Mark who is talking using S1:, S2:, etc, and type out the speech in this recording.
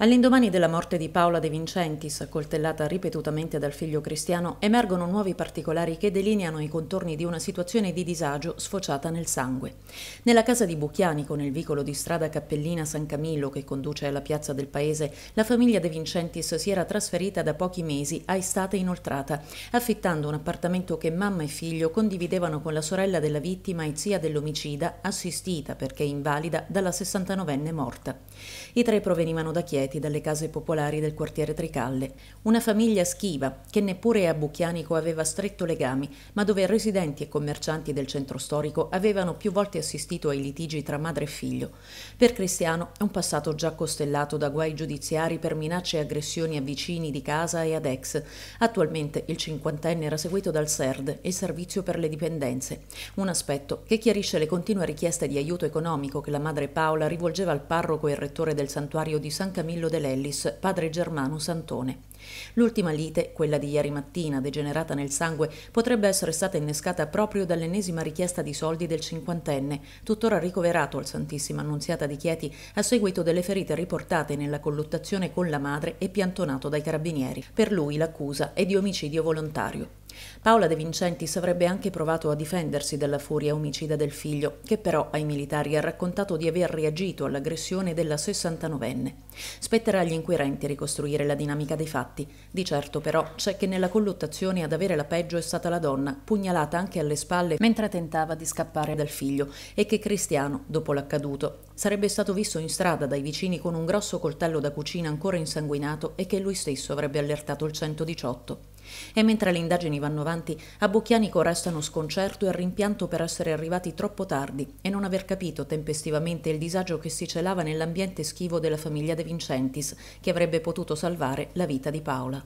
S1: All'indomani della morte di Paola De Vincentis, accoltellata ripetutamente dal figlio cristiano, emergono nuovi particolari che delineano i contorni di una situazione di disagio sfociata nel sangue. Nella casa di Bucchianico, nel vicolo di strada Cappellina San Camillo che conduce alla piazza del paese, la famiglia De Vincentis si era trasferita da pochi mesi a estate inoltrata, affittando un appartamento che mamma e figlio condividevano con la sorella della vittima e zia dell'omicida, assistita perché invalida dalla 69enne morta. I tre provenivano da Chiesa segreti dalle case popolari del quartiere Tricalle, una famiglia schiva che neppure a Bucchianico aveva stretto legami, ma dove residenti e commercianti del centro storico avevano più volte assistito ai litigi tra madre e figlio. Per Cristiano è un passato già costellato da guai giudiziari per minacce e aggressioni a vicini di casa e ad ex. Attualmente il cinquantenne era seguito dal SERD, il Servizio per le Dipendenze, un aspetto che chiarisce le continue richieste di aiuto economico che la madre Paola rivolgeva al parroco e rettore del santuario di San Camillo Camillo De Lellis, padre Germano Santone. L'ultima lite, quella di ieri mattina, degenerata nel sangue, potrebbe essere stata innescata proprio dall'ennesima richiesta di soldi del cinquantenne, tuttora ricoverato al Santissima Annunziata di Chieti a seguito delle ferite riportate nella colluttazione con la madre e piantonato dai carabinieri. Per lui l'accusa è di omicidio volontario. Paola De Vincentis avrebbe anche provato a difendersi dalla furia omicida del figlio, che però ai militari ha raccontato di aver reagito all'aggressione della 69enne. Spetterà agli inquirenti ricostruire la dinamica dei fatti. Di certo però c'è che nella colluttazione ad avere la peggio è stata la donna, pugnalata anche alle spalle mentre tentava di scappare dal figlio e che Cristiano, dopo l'accaduto, sarebbe stato visto in strada dai vicini con un grosso coltello da cucina ancora insanguinato e che lui stesso avrebbe allertato il 118. E mentre le indagini vanno avanti, a Bucchianico restano sconcerto e rimpianto per essere arrivati troppo tardi e non aver capito tempestivamente il disagio che si celava nell'ambiente schivo della famiglia De Vincentis, che avrebbe potuto salvare la vita di Paola.